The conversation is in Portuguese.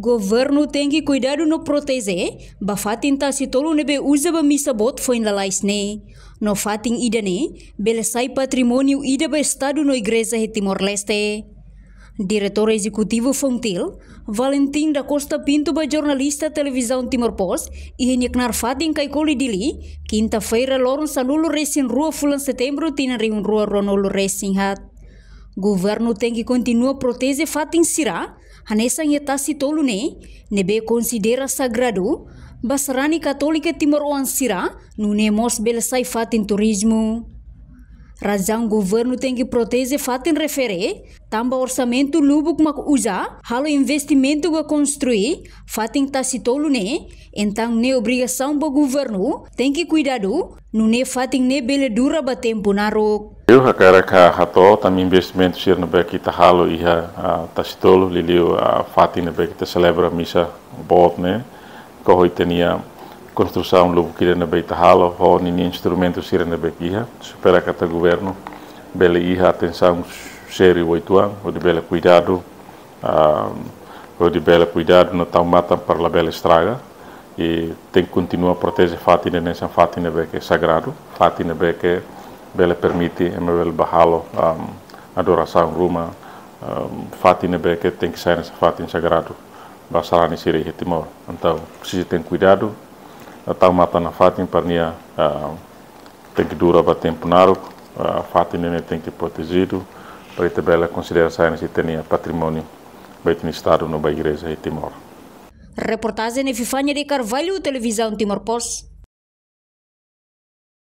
governo tem que cuidar no proteger, ba fatin ta si tolo nebe uza ba misa bot foi na ne. No fatin ida ne, bele sai patrimônio ida ba estado no igreja he Timor-Leste. Diretor Executivo Fontil, Valentin da Costa Pinto ba jornalista televisão Timor Post e nyeknar fatin kai koli dili, kinta feira loron sanulu resin rua fulan setembro tinari un rua ronulu resin hat. Governo tem que continua protege fatin sirah. Hanesanya tasi tolune, nebe konsidera sagrado, basrani katolika timor oansira sira, nune mos bel saifatin turismo. Razão governo tem que proteger fatem referê, tamba orçamento lubo kuma usa, halo investimento que construir, fatem tá citolo né, então ne né, obrigação para governo tem que cuidado, no ne né, fatem né bele dura ba tempo naro. Eu ha cara ka hato tam investimento sir na beki ta tá halo iha ah, tá citolo liliu ah, fatem na beki ta tá celebra missa bot né, kohoi tenia construção lobo querendo bem tahalo ou nem instrumentos querendo na iha espera que o governo bela iha atenção sério oito anos ou de bela cuidado uh, ah, ou de bela cuidado no tão mata para a bela estraga e tem que continuar a proteger Fatina nessa Fatina que é sagrado Fatina que bele permite a bela bahalo um, ah, adoração ruma um, ah, Fatina que tem que sair nessa Fatina sagrado Basarani Siri Timor então precisa ter cuidado taw ma pana fatin parnia uh, ah, tem que dura para tempo narco uh, fatin nem tem que protegido para Itabela considera sair se tinha é patrimônio baita no estado no igreja e Timor reportagem de Fifania de Carvalho televisão Timor Post